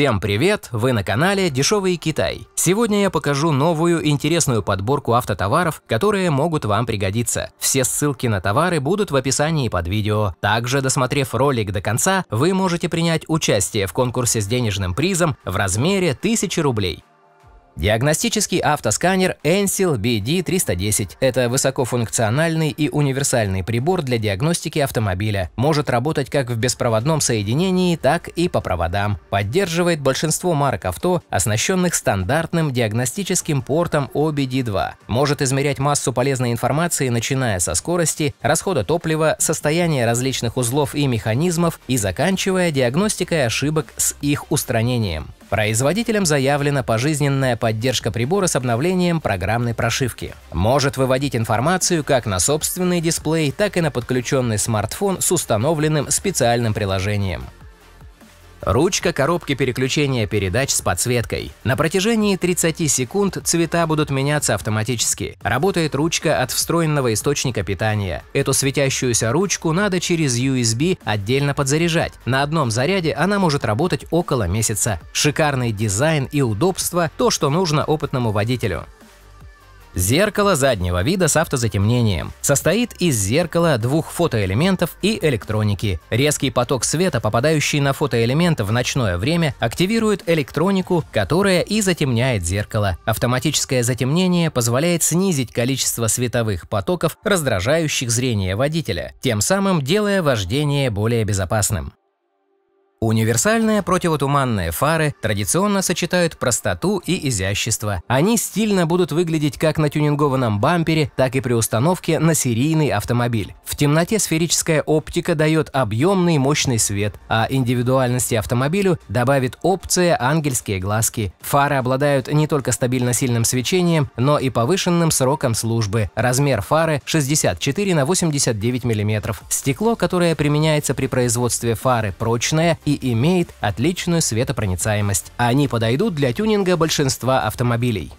Всем привет! Вы на канале Дешевый Китай. Сегодня я покажу новую интересную подборку автотоваров, которые могут вам пригодиться. Все ссылки на товары будут в описании под видео. Также, досмотрев ролик до конца, вы можете принять участие в конкурсе с денежным призом в размере 1000 рублей. Диагностический автосканер Ensil BD310 – это высокофункциональный и универсальный прибор для диагностики автомобиля. Может работать как в беспроводном соединении, так и по проводам. Поддерживает большинство марок авто, оснащенных стандартным диагностическим портом OBD2. Может измерять массу полезной информации, начиная со скорости, расхода топлива, состояния различных узлов и механизмов и заканчивая диагностикой ошибок с их устранением. Производителям заявлена пожизненная поддержка прибора с обновлением программной прошивки. Может выводить информацию как на собственный дисплей, так и на подключенный смартфон с установленным специальным приложением. Ручка коробки переключения передач с подсветкой. На протяжении 30 секунд цвета будут меняться автоматически. Работает ручка от встроенного источника питания. Эту светящуюся ручку надо через USB отдельно подзаряжать. На одном заряде она может работать около месяца. Шикарный дизайн и удобство – то, что нужно опытному водителю. Зеркало заднего вида с автозатемнением. Состоит из зеркала, двух фотоэлементов и электроники. Резкий поток света, попадающий на фотоэлемент в ночное время, активирует электронику, которая и затемняет зеркало. Автоматическое затемнение позволяет снизить количество световых потоков, раздражающих зрение водителя, тем самым делая вождение более безопасным. Универсальные противотуманные фары традиционно сочетают простоту и изящество. Они стильно будут выглядеть как на тюнингованном бампере, так и при установке на серийный автомобиль. В темноте сферическая оптика дает объемный мощный свет, а индивидуальности автомобилю добавит опция «Ангельские глазки». Фары обладают не только стабильно сильным свечением, но и повышенным сроком службы. Размер фары 64 на 89 мм. Стекло, которое применяется при производстве фары, прочное и имеет отличную светопроницаемость. Они подойдут для тюнинга большинства автомобилей.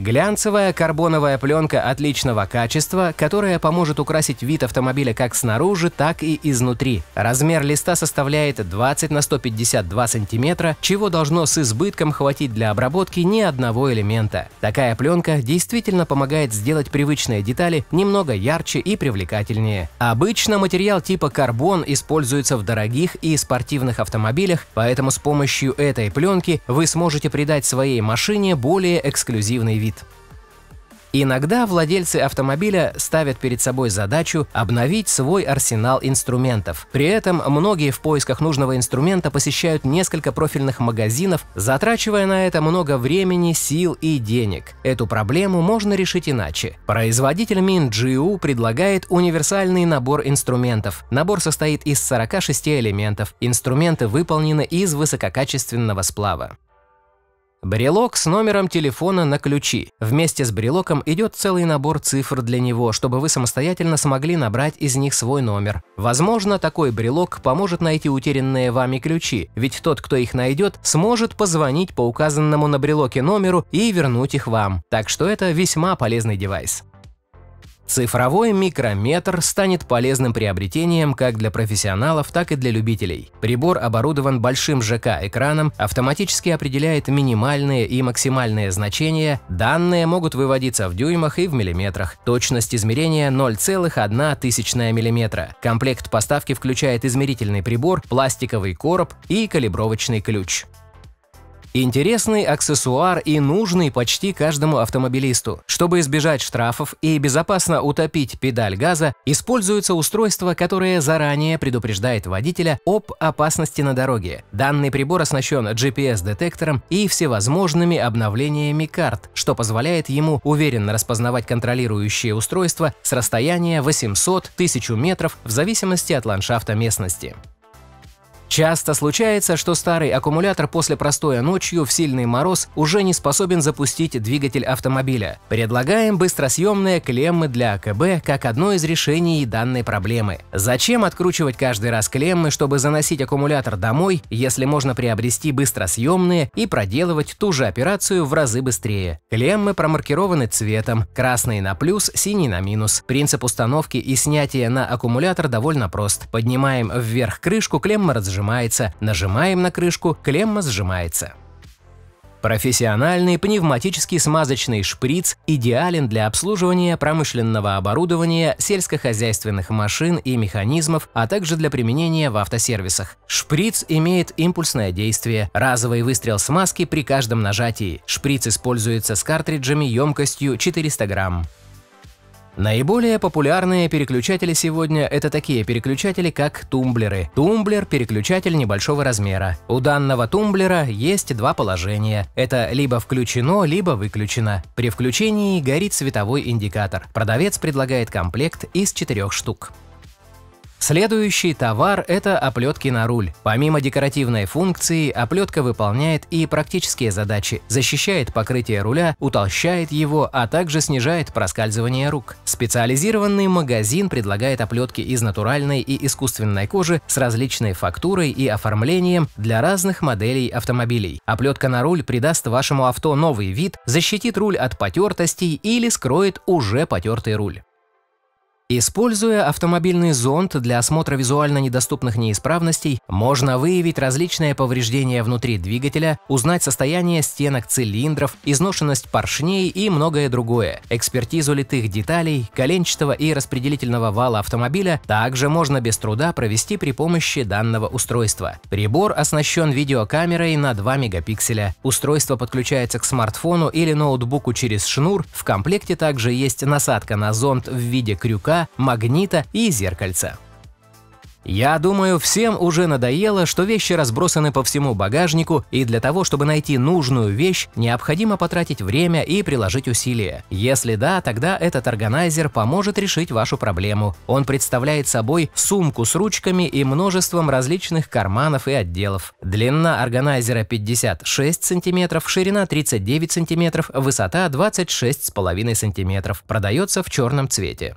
Глянцевая карбоновая пленка отличного качества, которая поможет украсить вид автомобиля как снаружи, так и изнутри. Размер листа составляет 20 на 152 сантиметра, чего должно с избытком хватить для обработки ни одного элемента. Такая пленка действительно помогает сделать привычные детали немного ярче и привлекательнее. Обычно материал типа карбон используется в дорогих и спортивных автомобилях, поэтому с помощью этой пленки вы сможете придать своей машине более эксклюзивный вид вид. Иногда владельцы автомобиля ставят перед собой задачу обновить свой арсенал инструментов. При этом многие в поисках нужного инструмента посещают несколько профильных магазинов, затрачивая на это много времени, сил и денег. Эту проблему можно решить иначе. Производитель MinGU предлагает универсальный набор инструментов. Набор состоит из 46 элементов. Инструменты выполнены из высококачественного сплава. Брелок с номером телефона на ключи. Вместе с брелоком идет целый набор цифр для него, чтобы вы самостоятельно смогли набрать из них свой номер. Возможно, такой брелок поможет найти утерянные вами ключи, ведь тот, кто их найдет, сможет позвонить по указанному на брелоке номеру и вернуть их вам. Так что это весьма полезный девайс. Цифровой микрометр станет полезным приобретением как для профессионалов, так и для любителей. Прибор оборудован большим ЖК-экраном, автоматически определяет минимальные и максимальные значения, данные могут выводиться в дюймах и в миллиметрах, точность измерения 0,1 миллиметра. Комплект поставки включает измерительный прибор, пластиковый короб и калибровочный ключ. Интересный аксессуар и нужный почти каждому автомобилисту. Чтобы избежать штрафов и безопасно утопить педаль газа, используется устройство, которое заранее предупреждает водителя об опасности на дороге. Данный прибор оснащен GPS-детектором и всевозможными обновлениями карт, что позволяет ему уверенно распознавать контролирующие устройства с расстояния 800-1000 метров в зависимости от ландшафта местности. Часто случается, что старый аккумулятор после простоя ночью в сильный мороз уже не способен запустить двигатель автомобиля. Предлагаем быстросъемные клеммы для АКБ как одно из решений данной проблемы. Зачем откручивать каждый раз клеммы, чтобы заносить аккумулятор домой, если можно приобрести быстросъемные и проделывать ту же операцию в разы быстрее? Клеммы промаркированы цветом – красный на плюс, синий на минус. Принцип установки и снятия на аккумулятор довольно прост. Поднимаем вверх крышку, клемма разжимается сжимается, нажимаем на крышку, клемма сжимается. Профессиональный пневматический смазочный шприц идеален для обслуживания промышленного оборудования, сельскохозяйственных машин и механизмов, а также для применения в автосервисах. Шприц имеет импульсное действие, разовый выстрел смазки при каждом нажатии. Шприц используется с картриджами емкостью 400 грамм. Наиболее популярные переключатели сегодня – это такие переключатели, как тумблеры. Тумблер – переключатель небольшого размера. У данного тумблера есть два положения. Это либо включено, либо выключено. При включении горит световой индикатор. Продавец предлагает комплект из четырех штук. Следующий товар – это оплетки на руль. Помимо декоративной функции, оплетка выполняет и практические задачи. Защищает покрытие руля, утолщает его, а также снижает проскальзывание рук. Специализированный магазин предлагает оплетки из натуральной и искусственной кожи с различной фактурой и оформлением для разных моделей автомобилей. Оплетка на руль придаст вашему авто новый вид, защитит руль от потертостей или скроет уже потертый руль. Используя автомобильный зонд для осмотра визуально недоступных неисправностей, можно выявить различные повреждения внутри двигателя, узнать состояние стенок цилиндров, изношенность поршней и многое другое. Экспертизу литых деталей, коленчатого и распределительного вала автомобиля также можно без труда провести при помощи данного устройства. Прибор оснащен видеокамерой на 2 мегапикселя. Устройство подключается к смартфону или ноутбуку через шнур. В комплекте также есть насадка на зонд в виде крюка магнита и зеркальца. Я думаю, всем уже надоело, что вещи разбросаны по всему багажнику, и для того, чтобы найти нужную вещь, необходимо потратить время и приложить усилия. Если да, тогда этот органайзер поможет решить вашу проблему. Он представляет собой сумку с ручками и множеством различных карманов и отделов. Длина органайзера 56 см, ширина 39 см, высота 26,5 см. Продается в черном цвете.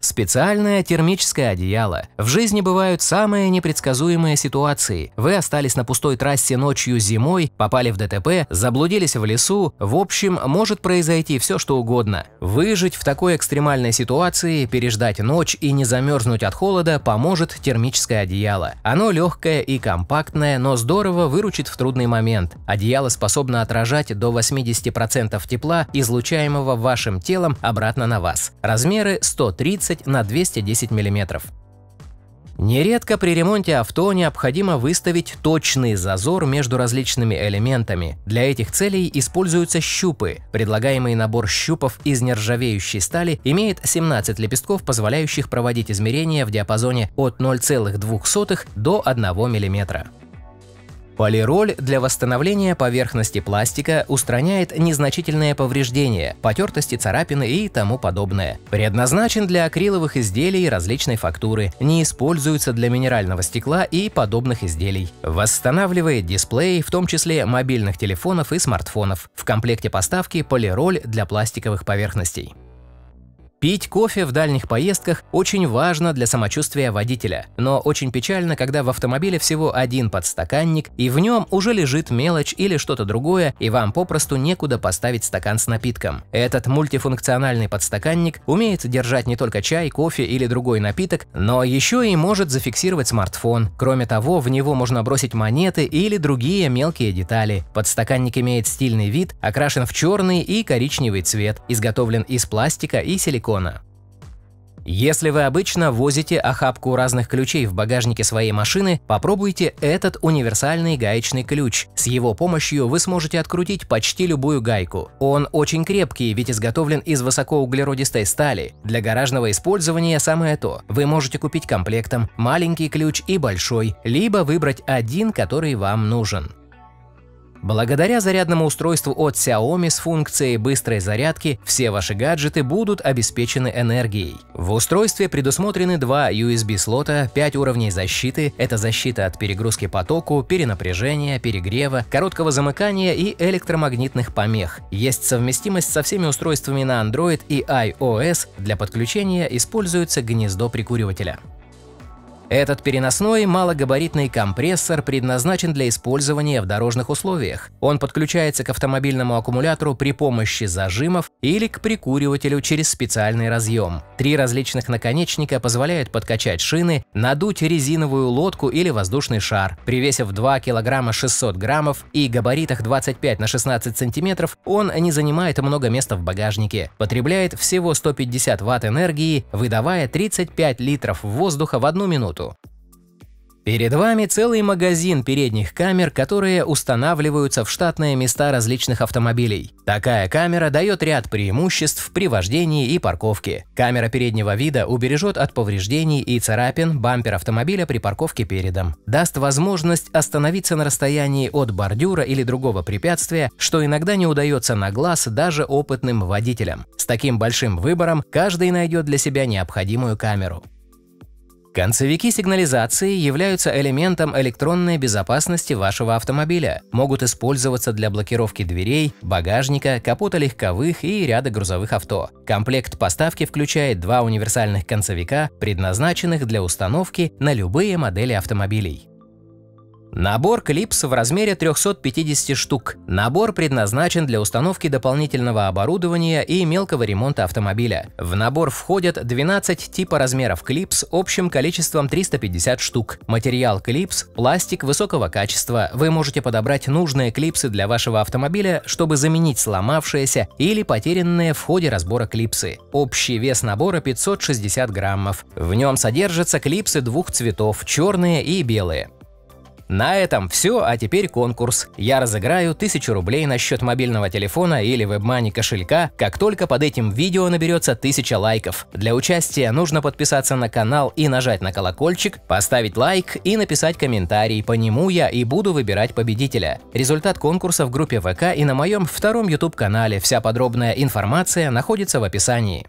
Специальное термическое одеяло. В жизни бывают самые непредсказуемые ситуации. Вы остались на пустой трассе ночью зимой, попали в ДТП, заблудились в лесу. В общем, может произойти все, что угодно. Выжить в такой экстремальной ситуации, переждать ночь и не замерзнуть от холода поможет термическое одеяло. Оно легкое и компактное, но здорово выручит в трудный момент. Одеяло способно отражать до 80% тепла, излучаемого вашим телом, обратно на вас. Размеры 130 130 на 210 мм. Нередко при ремонте авто необходимо выставить точный зазор между различными элементами. Для этих целей используются щупы. Предлагаемый набор щупов из нержавеющей стали имеет 17 лепестков, позволяющих проводить измерения в диапазоне от 0,2 до 1 мм. Полироль для восстановления поверхности пластика устраняет незначительные повреждения, потертости, царапины и тому подобное. Предназначен для акриловых изделий различной фактуры, не используется для минерального стекла и подобных изделий. Восстанавливает дисплеи, в том числе мобильных телефонов и смартфонов. В комплекте поставки полироль для пластиковых поверхностей. Пить кофе в дальних поездках очень важно для самочувствия водителя, но очень печально, когда в автомобиле всего один подстаканник, и в нем уже лежит мелочь или что-то другое, и вам попросту некуда поставить стакан с напитком. Этот мультифункциональный подстаканник умеет держать не только чай, кофе или другой напиток, но еще и может зафиксировать смартфон. Кроме того, в него можно бросить монеты или другие мелкие детали. Подстаканник имеет стильный вид, окрашен в черный и коричневый цвет, изготовлен из пластика и силикона икона. Если вы обычно возите охапку разных ключей в багажнике своей машины, попробуйте этот универсальный гаечный ключ. С его помощью вы сможете открутить почти любую гайку. Он очень крепкий, ведь изготовлен из высокоуглеродистой стали. Для гаражного использования самое то. Вы можете купить комплектом маленький ключ и большой, либо выбрать один, который вам нужен. Благодаря зарядному устройству от Xiaomi с функцией быстрой зарядки все ваши гаджеты будут обеспечены энергией. В устройстве предусмотрены два USB-слота, 5 уровней защиты – это защита от перегрузки потоку, перенапряжения, перегрева, короткого замыкания и электромагнитных помех. Есть совместимость со всеми устройствами на Android и iOS, для подключения используется гнездо прикуривателя. Этот переносной малогабаритный компрессор предназначен для использования в дорожных условиях. Он подключается к автомобильному аккумулятору при помощи зажимов или к прикуривателю через специальный разъем. Три различных наконечника позволяют подкачать шины, надуть резиновую лодку или воздушный шар. При весе в 2 кг 600 граммов и габаритах 25 на 16 сантиметров он не занимает много места в багажнике, потребляет всего 150 ватт энергии, выдавая 35 литров воздуха в одну минуту Перед вами целый магазин передних камер, которые устанавливаются в штатные места различных автомобилей. Такая камера дает ряд преимуществ при вождении и парковке. Камера переднего вида убережет от повреждений и царапин бампер автомобиля при парковке передом. Даст возможность остановиться на расстоянии от бордюра или другого препятствия, что иногда не удается на глаз даже опытным водителям. С таким большим выбором каждый найдет для себя необходимую камеру. Концевики сигнализации являются элементом электронной безопасности вашего автомобиля, могут использоваться для блокировки дверей, багажника, капота легковых и ряда грузовых авто. Комплект поставки включает два универсальных концевика, предназначенных для установки на любые модели автомобилей. Набор клипс в размере 350 штук. Набор предназначен для установки дополнительного оборудования и мелкого ремонта автомобиля. В набор входят 12 типа размеров клипс общим количеством 350 штук. Материал клипс – пластик высокого качества. Вы можете подобрать нужные клипсы для вашего автомобиля, чтобы заменить сломавшиеся или потерянные в ходе разбора клипсы. Общий вес набора 560 граммов. В нем содержатся клипсы двух цветов – черные и белые. На этом все, а теперь конкурс. Я разыграю 1000 рублей на счет мобильного телефона или вебмани кошелька, как только под этим видео наберется 1000 лайков. Для участия нужно подписаться на канал и нажать на колокольчик, поставить лайк и написать комментарий, по нему я и буду выбирать победителя. Результат конкурса в группе ВК и на моем втором YouTube канале, вся подробная информация находится в описании.